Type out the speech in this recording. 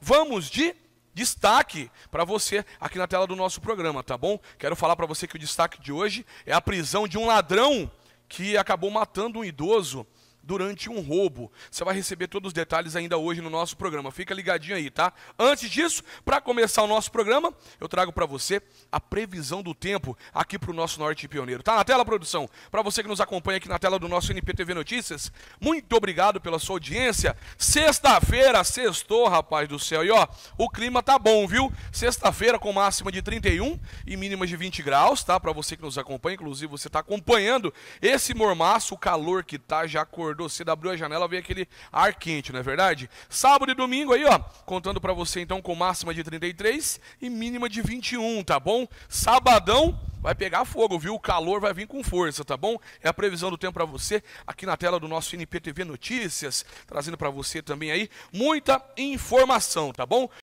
Vamos de destaque para você aqui na tela do nosso programa, tá bom? Quero falar para você que o destaque de hoje é a prisão de um ladrão que acabou matando um idoso durante um roubo. Você vai receber todos os detalhes ainda hoje no nosso programa. Fica ligadinho aí, tá? Antes disso, para começar o nosso programa, eu trago para você a previsão do tempo aqui para o nosso Norte Pioneiro. Tá na tela, produção? Para você que nos acompanha aqui na tela do nosso NPTV Notícias, muito obrigado pela sua audiência. Sexta-feira, sextou, rapaz do céu. E ó, o clima tá bom, viu? Sexta-feira com máxima de 31 e mínima de 20 graus, tá? Para você que nos acompanha, inclusive você está acompanhando esse mormaço, o calor que tá já acordando acordou cedo, abriu a janela, veio aquele ar quente, não é verdade? Sábado e domingo aí, ó, contando para você então com máxima de 33 e mínima de 21, tá bom? Sabadão vai pegar fogo, viu? O calor vai vir com força, tá bom? É a previsão do tempo para você aqui na tela do nosso NPTV Notícias, trazendo para você também aí muita informação, tá bom?